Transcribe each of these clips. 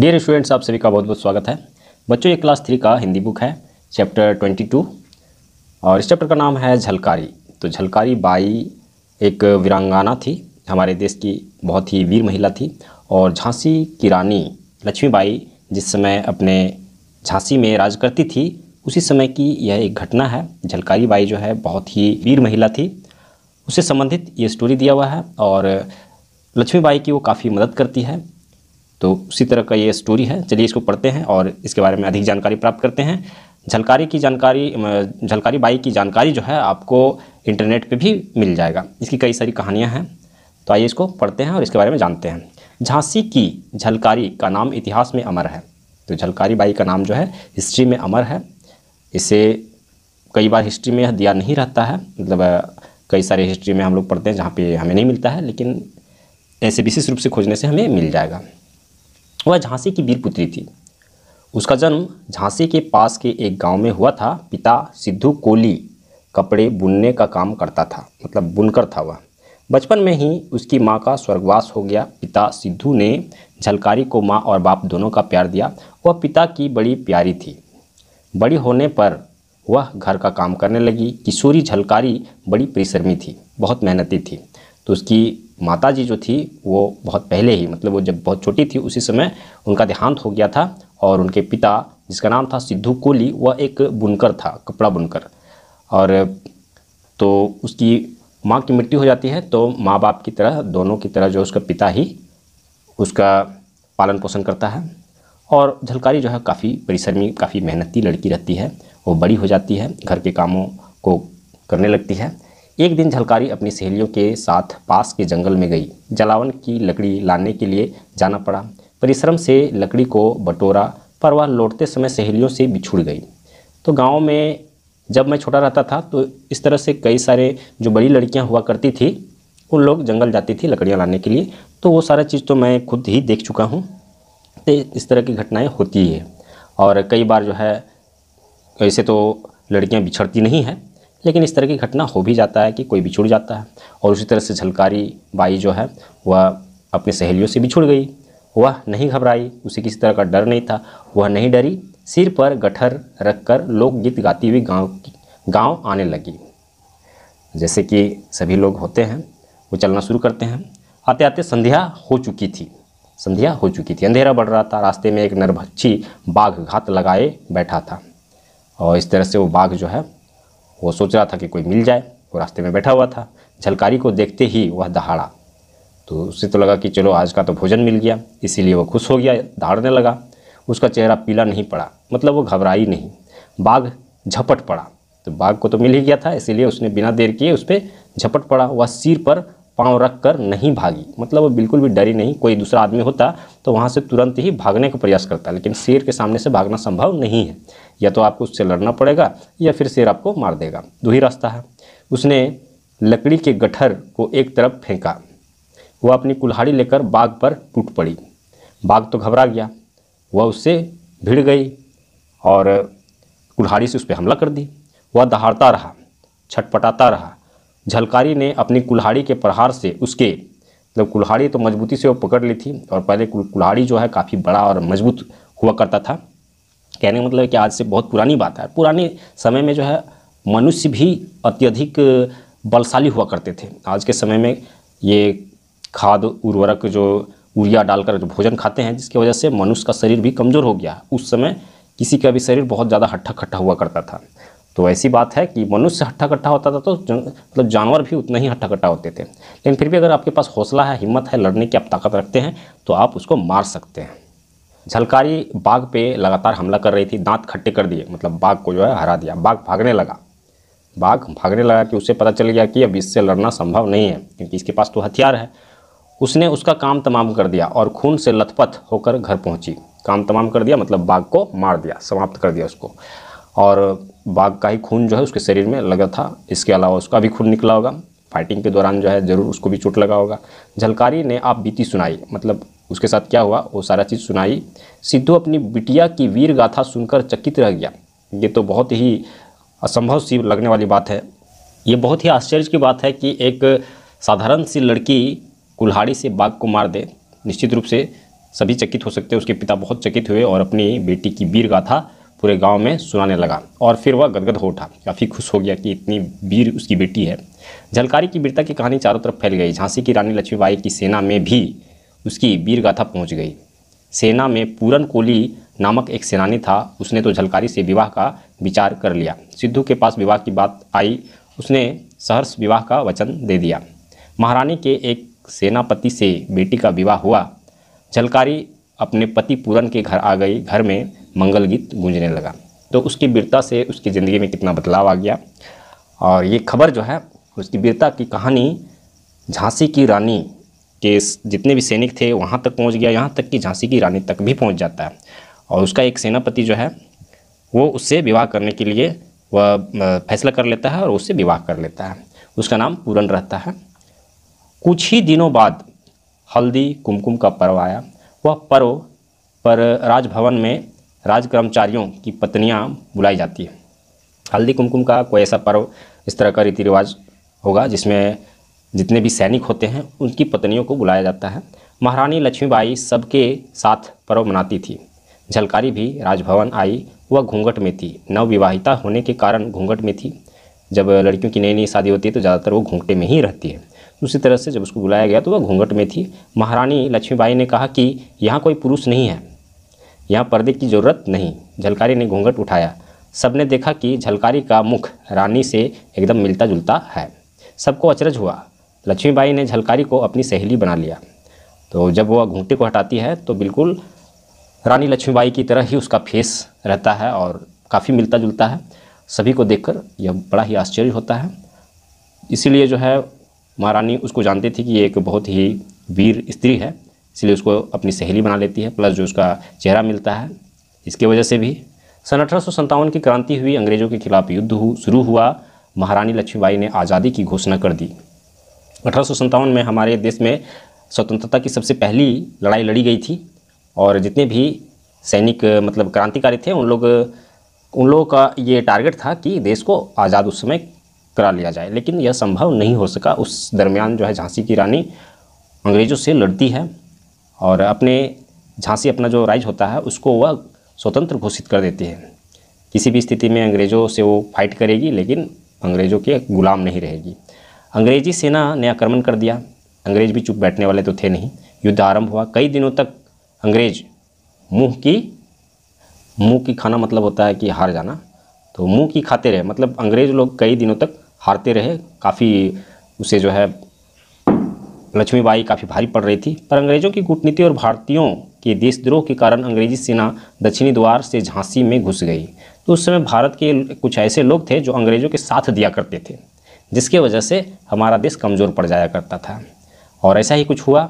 dear students आप सभी का बहुत बहुत स्वागत है बच्चों ये क्लास थ्री का हिंदी बुक है चैप्टर ट्वेंटी टू और इस चैप्टर का नाम है झलकारी तो झलकारी बाई एक वीरांगना थी हमारे देश की बहुत ही वीर महिला थी और झांसी की रानी लक्ष्मीबाई जिस समय अपने झांसी में राज करती थी उसी समय की यह एक घटना है झलकारी बाई जो है बहुत ही वीर महिला थी उससे संबंधित ये स्टोरी दिया हुआ है और लक्ष्मीबाई की वो काफ़ी मदद करती है तो उसी तरह का ये स्टोरी है चलिए इसको पढ़ते हैं और इसके बारे में अधिक जानकारी प्राप्त करते हैं झलकारी की जानकारी झलकारी बाई की जानकारी जो है आपको इंटरनेट पे भी मिल जाएगा इसकी कई सारी कहानियाँ हैं तो आइए इसको पढ़ते हैं और इसके बारे में जानते हैं झांसी की झलकारी का नाम इतिहास में अमर है तो झलकारी बाई का नाम जो है हिस्ट्री में अमर है इसे कई बार हिस्ट्री में दिया नहीं रहता है मतलब कई सारे हिस्ट्री में हम लोग पढ़ते हैं जहाँ पर हमें नहीं मिलता है लेकिन ऐसे विशेष रूप से खोजने से हमें मिल जाएगा वह झांसी की वीरपुत्री थी उसका जन्म झांसी के पास के एक गांव में हुआ था पिता सिद्धू कोली कपड़े बुनने का काम करता था मतलब बुनकर था वह बचपन में ही उसकी माँ का स्वर्गवास हो गया पिता सिद्धू ने झलकारी को माँ और बाप दोनों का प्यार दिया वह पिता की बड़ी प्यारी थी बड़ी होने पर वह घर का काम करने लगी किशोरी झलकारी बड़ी परिश्रमी थी बहुत मेहनती थी तो उसकी माता जी जो थी वो बहुत पहले ही मतलब वो जब बहुत छोटी थी उसी समय उनका देहांत हो गया था और उनके पिता जिसका नाम था सिद्धू कोहली वह एक बुनकर था कपड़ा बुनकर और तो उसकी माँ की मृत्यु हो जाती है तो माँ बाप की तरह दोनों की तरह जो उसका पिता ही उसका पालन पोषण करता है और झलकारी जो है काफ़ी परिश्रमी काफ़ी मेहनती लड़की रहती है वो बड़ी हो जाती है घर के कामों को करने लगती है एक दिन झलकारी अपनी सहेलियों के साथ पास के जंगल में गई जलावन की लकड़ी लाने के लिए जाना पड़ा परिश्रम से लकड़ी को बटोरा पर वह लौटते समय सहेलियों से बिछुड़ गई तो गाँव में जब मैं छोटा रहता था तो इस तरह से कई सारे जो बड़ी लड़कियाँ हुआ करती थी उन लोग जंगल जाती थी लकड़ियाँ लाने के लिए तो वो सारा चीज़ तो मैं खुद ही देख चुका हूँ तो इस तरह की घटनाएँ होती है और कई बार जो है ऐसे तो लड़कियाँ बिछड़ती नहीं हैं लेकिन इस तरह की घटना हो भी जाता है कि कोई बिछुड़ जाता है और उसी तरह से झलकारी बाई जो है वह अपनी सहेलियों से बिछुड़ गई वह नहीं घबराई उसे किसी तरह का डर नहीं था वह नहीं डरी सिर पर गठर रखकर लोकगीत गाती हुई गांव गांव आने लगी जैसे कि सभी लोग होते हैं वो चलना शुरू करते हैं आते आते संध्या हो चुकी थी संध्या हो चुकी थी अंधेरा बढ़ रहा था रास्ते में एक नरभक्षी बाघ घात लगाए बैठा था और इस तरह से वो बाघ जो है वो सोच रहा था कि कोई मिल जाए वो रास्ते में बैठा हुआ था झलकारी को देखते ही वह दहाड़ा तो उसे तो लगा कि चलो आज का तो भोजन मिल गया इसीलिए वो खुश हो गया दहाड़ने लगा उसका चेहरा पीला नहीं पड़ा मतलब वो घबराई नहीं बाघ झपट पड़ा तो बाघ को तो मिल ही गया था इसीलिए उसने बिना देर किए उस पर झपट पड़ा वह सिर पर पाँव रख कर नहीं भागी मतलब वो बिल्कुल भी डरी नहीं कोई दूसरा आदमी होता तो वहाँ से तुरंत ही भागने का प्रयास करता लेकिन शेर के सामने से भागना संभव नहीं है या तो आपको उससे लड़ना पड़ेगा या फिर शेर आपको मार देगा दो ही रास्ता है उसने लकड़ी के गठर को एक तरफ फेंका वह अपनी कुल्हाड़ी लेकर बाघ पर टूट पड़ी बाघ तो घबरा गया वह उससे भिड़ गई और कुल्हाड़ी से उस पर हमला कर दी वह दहाड़ता रहा छटपटाता रहा झलकारी ने अपनी कुल्हाड़ी के प्रहार से उसके मतलब कुल्हाड़ी तो मजबूती से वो पकड़ ली थी और पहले कुल्हाड़ी जो है काफ़ी बड़ा और मजबूत हुआ करता था कहने का मतलब कि आज से बहुत पुरानी बात है पुराने समय में जो है मनुष्य भी अत्यधिक बलशाली हुआ करते थे आज के समय में ये खाद उर्वरक जो यूरिया डालकर जो भोजन खाते हैं जिसकी वजह से मनुष्य का शरीर भी कमज़ोर हो गया उस समय किसी का भी शरीर बहुत ज़्यादा हट्ठा खट्ठा हुआ करता था तो ऐसी बात है कि मनुष्य हट्ठा कट्ठा होता था तो मतलब जानवर भी उतना ही हट्ठा कट्ठा होते थे लेकिन फिर भी अगर आपके पास हौसला है हिम्मत है लड़ने की आप ताकत रखते हैं तो आप उसको मार सकते हैं झलकारी बाघ पे लगातार हमला कर रही थी दांत खट्टे कर दिए मतलब बाघ को जो है हरा दिया बाघ भागने लगा बाघ भागने लगा कि उसे पता चल गया कि अब इससे लड़ना संभव नहीं है क्योंकि इसके पास तो हथियार है उसने उसका काम तमाम कर दिया और खून से लथपथ होकर घर पहुंची काम तमाम कर दिया मतलब बाघ को मार दिया समाप्त कर दिया उसको और बाघ का ही खून जो है उसके शरीर में लगा था इसके अलावा उसका भी खून निकला होगा फाइटिंग के दौरान जो है ज़रूर उसको भी चोट लगा होगा झलकारी ने आप बीती सुनाई मतलब उसके साथ क्या हुआ वो सारा चीज़ सुनाई सिद्धू अपनी बिटिया की वीर गाथा सुनकर चकित रह गया ये तो बहुत ही असंभव सी लगने वाली बात है ये बहुत ही आश्चर्य की बात है कि एक साधारण सी लड़की कुल्हाड़ी से बाघ को मार दे निश्चित रूप से सभी चकित हो सकते हैं उसके पिता बहुत चकित हुए और अपनी बेटी की वीर गाथा पूरे गांव में सुनाने लगा और फिर वह गदगद हो उठा काफ़ी खुश हो गया कि इतनी वीर उसकी बेटी है झलकारी की वीरता की कहानी चारों तरफ फैल गई झांसी की रानी लक्ष्मीबाई की सेना में भी उसकी वीर गाथा पहुँच गई सेना में पूरन कोली नामक एक सेनानी था उसने तो झलकारी से विवाह का विचार कर लिया सिद्धू के पास विवाह की बात आई उसने सहर्ष विवाह का वचन दे दिया महारानी के एक सेनापति से बेटी का विवाह हुआ झलकारी अपने पति पूरन के घर आ गई घर में मंगल गीत गूंजने लगा तो उसकी वीरता से उसकी ज़िंदगी में कितना बदलाव आ गया और ये खबर जो है उसकी वीरता की कहानी झांसी की रानी के जितने भी सैनिक थे वहाँ तक पहुँच गया यहाँ तक कि झांसी की रानी तक भी पहुँच जाता है और उसका एक सेनापति जो है वो उससे विवाह करने के लिए वह फैसला कर लेता है और उससे विवाह कर लेता है उसका नाम पूरन रहता है कुछ ही दिनों बाद हल्दी कुमकुम का पर्व आया वह पर्व पर राजभवन में राज कर्मचारियों की पत्नियाँ बुलाई जाती है हल्दी कुमकुम का कोई ऐसा पर्व इस तरह का रीति रिवाज होगा जिसमें जितने भी सैनिक होते हैं उनकी पत्नियों को बुलाया जाता है महारानी लक्ष्मीबाई सबके साथ पर्व मनाती थी झलकारी भी राजभवन आई वह घूंघट में थी नवविवाहिता होने के कारण घूंघट में थी जब लड़कियों की नई नई शादी होती है तो ज़्यादातर वो घूंघटे में ही रहती है उसी तरह से जब उसको बुलाया गया तो वह घूंघट में थी महारानी लक्ष्मीबाई ने कहा कि यहाँ कोई पुरुष नहीं है यहाँ पर्दे की ज़रूरत नहीं झलकारी ने घूंघट उठाया सबने देखा कि झलकारी का मुख रानी से एकदम मिलता जुलता है सबको अचरज हुआ लक्ष्मीबाई ने झलकारी को अपनी सहेली बना लिया तो जब वह घूंघटे को हटाती है तो बिल्कुल रानी लक्ष्मीबाई की तरह ही उसका फेस रहता है और काफ़ी मिलता जुलता है सभी को देखकर यह बड़ा ही आश्चर्य होता है इसीलिए जो है महारानी उसको जानती थी कि ये एक बहुत ही वीर स्त्री है इसलिए उसको अपनी सहेली बना लेती है प्लस जो उसका चेहरा मिलता है इसके वजह से भी सन अठारह की क्रांति हुई अंग्रेज़ों के खिलाफ युद्ध हु, शुरू हुआ महारानी लक्ष्मीबाई ने आज़ादी की घोषणा कर दी अठारह में हमारे देश में स्वतंत्रता की सबसे पहली लड़ाई लड़ी गई थी और जितने भी सैनिक मतलब क्रांतिकारी थे उन लोग उन लोगों का ये टारगेट था कि देश को आज़ाद उस समय करा लिया जाए लेकिन यह संभव नहीं हो सका उस दरमियान जो है झांसी की रानी अंग्रेज़ों से लड़ती है और अपने झांसी अपना जो राज होता है उसको वह स्वतंत्र घोषित कर देती है किसी भी स्थिति में अंग्रेज़ों से वो फाइट करेगी लेकिन अंग्रेज़ों के गुलाम नहीं रहेगी अंग्रेजी सेना ने आक्रमण कर दिया अंग्रेज भी चुप बैठने वाले तो थे नहीं युद्ध आरंभ हुआ कई दिनों तक अंग्रेज मुँह की मुँह की खाना मतलब होता है कि हार जाना तो मुँह की खाते रहे मतलब अंग्रेज लोग कई दिनों तक हारते रहे काफ़ी उसे जो है लक्ष्मीबाई काफ़ी भारी पड़ रही थी पर अंग्रेज़ों की कूटनीति और भारतीयों के देशद्रोह के कारण अंग्रेजी सेना दक्षिणी द्वार से झांसी में घुस गई तो उस समय भारत के कुछ ऐसे लोग थे जो अंग्रेज़ों के साथ दिया करते थे जिसके वजह से हमारा देश कमज़ोर पड़ जाया करता था और ऐसा ही कुछ हुआ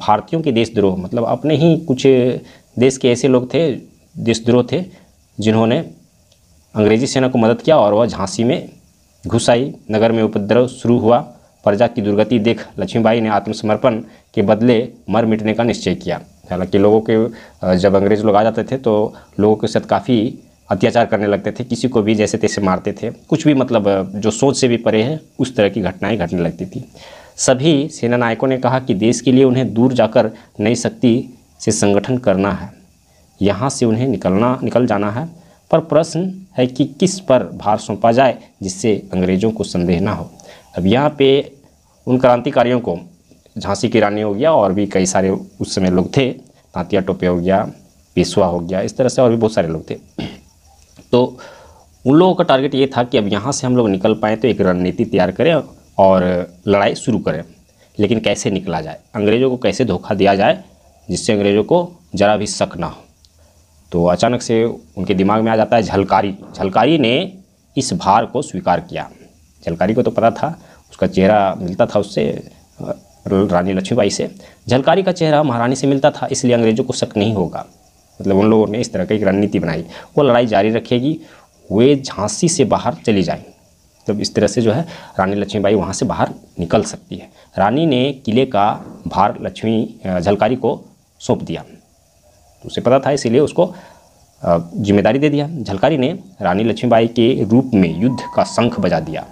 भारतीयों के देशद्रोह मतलब अपने ही कुछ देश के ऐसे लोग थे देशद्रोह थे जिन्होंने अंग्रेजी सेना को मदद किया और वह झांसी में घुस आई नगर में उपद्रव शुरू हुआ प्रजा की दुर्गति देख लक्ष्मीबाई ने आत्मसमर्पण के बदले मर मिटने का निश्चय किया हालांकि लोगों के जब अंग्रेज लोग आ जाते थे तो लोगों के साथ काफ़ी अत्याचार करने लगते थे किसी को भी जैसे तैसे मारते थे कुछ भी मतलब जो सोच से भी परे है उस तरह की घटनाएं घटने लगती थी सभी सेना नायकों ने कहा कि देश के लिए उन्हें दूर जाकर नई शक्ति से संगठन करना है यहाँ से उन्हें निकलना निकल जाना है पर प्रश्न है कि किस पर भार सौंपा जाए जिससे अंग्रेज़ों को संदेह ना हो अब यहाँ पे उन क्रांतिकारियों को झांसी की रानी हो गया और भी कई सारे उस समय लोग थे तांतिया टोपे हो गया पेशवा हो गया इस तरह से और भी बहुत सारे लोग थे तो उन लोगों का टारगेट ये था कि अब यहाँ से हम लोग निकल पाएँ तो एक रणनीति तैयार करें और लड़ाई शुरू करें लेकिन कैसे निकला जाए अंग्रेज़ों को कैसे धोखा दिया जाए जिससे अंग्रेज़ों को ज़रा भी शक ना हो तो अचानक से उनके दिमाग में आ जाता है झलकारी झलकारी ने इस भार को स्वीकार किया झलकारी को तो पता था उसका चेहरा मिलता था उससे रानी लक्ष्मीबाई से झलकारी का चेहरा महारानी से मिलता था इसलिए अंग्रेज़ों को शक नहीं होगा मतलब उन लोगों ने इस तरह की एक रणनीति बनाई वो लड़ाई जारी रखेगी वे झांसी से बाहर चली जाए तब मतलब इस तरह से जो है रानी लक्ष्मीबाई वहाँ से बाहर निकल सकती है रानी ने किले का भार लक्ष्मी झलकारी को सौंप दिया तो उसे पता था इसीलिए उसको जिम्मेदारी दे दिया झलकारी ने रानी लक्ष्मीबाई के रूप में युद्ध का शंख बजा दिया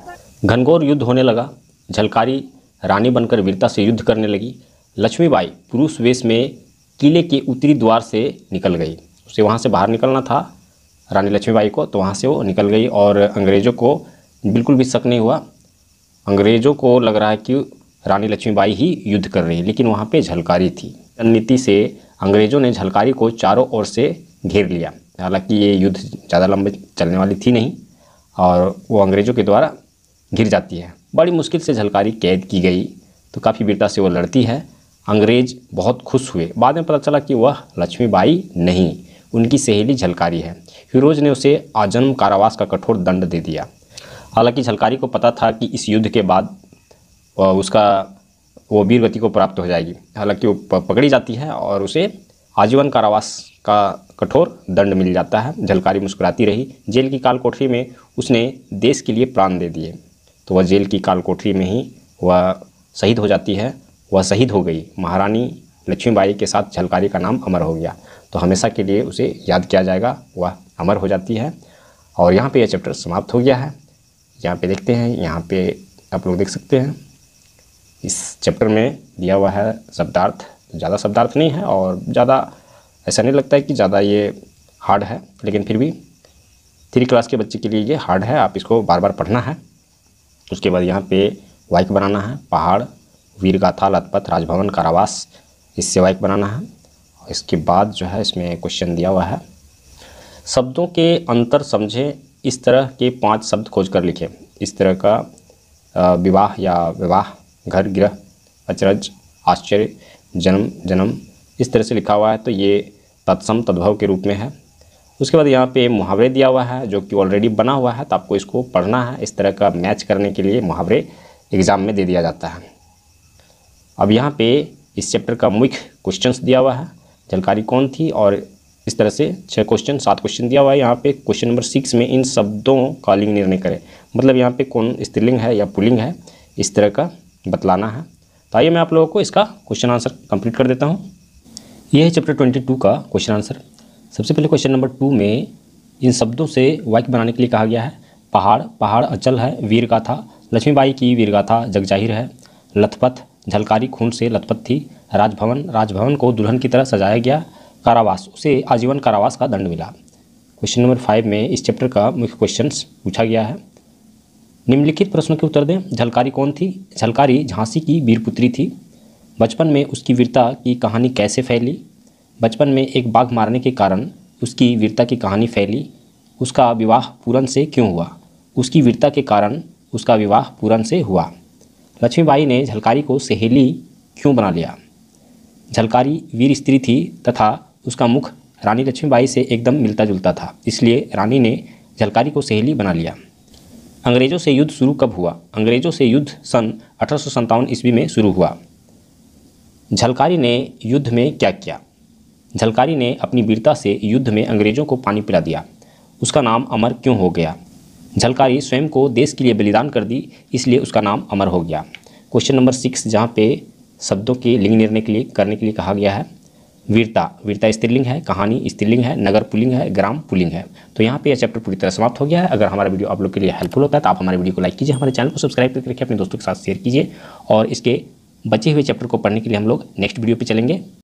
घनघोर युद्ध होने लगा झलकारी रानी बनकर वीरता से युद्ध करने लगी लक्ष्मीबाई पुरुष वेश में किले के उत्तरी द्वार से निकल गई उसे वहाँ से बाहर निकलना था रानी लक्ष्मीबाई को तो वहाँ से वो निकल गई और अंग्रेज़ों को बिल्कुल भी शक नहीं हुआ अंग्रेज़ों को लग रहा है कि रानी लक्ष्मीबाई ही युद्ध कर रही है लेकिन वहाँ पे झलकारी थी रणनीति से अंग्रेज़ों ने झलकारी को चारों ओर से घेर लिया हालांकि ये युद्ध ज़्यादा लंबे चलने वाली थी नहीं और वो अंग्रेज़ों के द्वारा गिर जाती है बड़ी मुश्किल से झलकारी कैद की गई तो काफ़ी वीरता से वो लड़ती है अंग्रेज बहुत खुश हुए बाद में पता चला कि वह लक्ष्मीबाई नहीं उनकी सहेली झलकारी है फिरोज ने उसे आजन्म कारावास का कठोर दंड दे दिया हालांकि झलकारी को पता था कि इस युद्ध के बाद उसका वो वीरगति को प्राप्त हो जाएगी हालांकि वो पकड़ी जाती है और उसे आजीवन कारावास का कठोर दंड मिल जाता है झलकारी मुस्कुराती रही जेल की काल कोठरी में उसने देश के लिए प्राण दे दिए तो वह जेल की काल कोठरी में ही वह शहीद हो जाती है वह शहीद हो गई महारानी लक्ष्मीबाई के साथ झलकारी का नाम अमर हो गया तो हमेशा के लिए उसे याद किया जाएगा वह अमर हो जाती है और यहाँ पे यह चैप्टर समाप्त हो गया है यहाँ पे देखते हैं यहाँ पे आप लोग देख सकते हैं इस चैप्टर में दिया हुआ है शब्दार्थ ज़्यादा शब्दार्थ नहीं है और ज़्यादा ऐसा नहीं लगता है कि ज़्यादा ये हार्ड है लेकिन फिर भी थ्री क्लास के बच्चे के लिए ये हार्ड है आप इसको बार बार पढ़ना है उसके बाद यहाँ पे वाइक बनाना है पहाड़ वीरगाथा लतपत राजभवन कारावास इससे वाइक बनाना है इसके बाद जो है इसमें क्वेश्चन दिया हुआ है शब्दों के अंतर समझें इस तरह के पांच शब्द खोज कर लिखें इस तरह का विवाह या विवाह घर गृह अचरज आश्चर्य जन्म जन्म इस तरह से लिखा हुआ है तो ये तत्सम तद्भव के रूप में है उसके बाद यहाँ पे मुहावरे दिया हुआ है जो कि ऑलरेडी बना हुआ है तो आपको इसको पढ़ना है इस तरह का मैच करने के लिए मुहावरे एग्ज़ाम में दे दिया जाता है अब यहाँ पे इस चैप्टर का मुख्य क्वेश्चन दिया हुआ है जानकारी कौन थी और इस तरह से छः क्वेश्चन सात क्वेश्चन दिया हुआ है यहाँ पे क्वेश्चन नंबर सिक्स में इन शब्दों का लिंग निर्णय करें मतलब यहाँ पे कौन स्त्रीलिंग है या पुलिंग है इस तरह का बतलाना है तो आइए मैं आप लोगों को इसका क्वेश्चन आंसर कंप्लीट कर देता हूँ यह है चैप्टर ट्वेंटी टू का क्वेश्चन आंसर सबसे पहले क्वेश्चन नंबर टू में इन शब्दों से वाक्य बनाने के लिए कहा गया है पहाड़ पहाड़ अचल है वीर का था लक्ष्मीबाई की वीरगाथा जगजाहिर है लथपथ झलकारी खून से लथपथ थी राजभवन राजभवन को दुल्हन की तरह सजाया गया कारावास उसे आजीवन कारावास का दंड मिला क्वेश्चन नंबर फाइव में इस चैप्टर का मुख्य क्वेश्चन पूछा गया है निम्नलिखित प्रश्नों के उत्तर दें झलकारी कौन थी झलकारी झांसी की वीरपुत्री थी बचपन में उसकी वीरता की कहानी कैसे फैली बचपन में एक बाघ मारने के कारण उसकी वीरता की कहानी फैली उसका विवाह पूरन से क्यों हुआ उसकी वीरता के कारण उसका विवाह पूरन से हुआ लक्ष्मीबाई ने झलकारी को सहेली क्यों बना लिया झलकारी वीर स्त्री थी तथा उसका मुख रानी लक्ष्मीबाई से एकदम मिलता जुलता था इसलिए रानी ने झलकारी को सहेली बना लिया अंग्रेज़ों से युद्ध शुरू कब हुआ अंग्रेज़ों से युद्ध सन अठारह ईस्वी में शुरू हुआ झलकारी ने युद्ध में क्या किया झलकारी ने अपनी वीरता से युद्ध में अंग्रेजों को पानी पिला दिया उसका नाम अमर क्यों हो गया झलकारी स्वयं को देश के लिए बलिदान कर दी इसलिए उसका नाम अमर हो गया क्वेश्चन नंबर सिक्स जहाँ पे शब्दों के लिंग निर्णय के लिए करने के लिए कहा गया है वीरता वीरता स्त्रीलिंग है कहानी स्त्रीलिंग है नगर पुलिंग है ग्राम पुलिंग है तो यहाँ पे यह चैप्टर पूरी तरह समाप्त हो गया है अगर हमारा वीडियो आप लोग के लिए हेल्पफुल होता है तो आप हमारे वीडियो को लाइक कीजिए हमारे चैनल को सब्सक्राइब करके रखिए अपने दोस्तों के साथ शेयर कीजिए और इसके बचे हुए चैप्टर को पढ़ने के लिए हम लोग नेक्स्ट वीडियो पर चलेंगे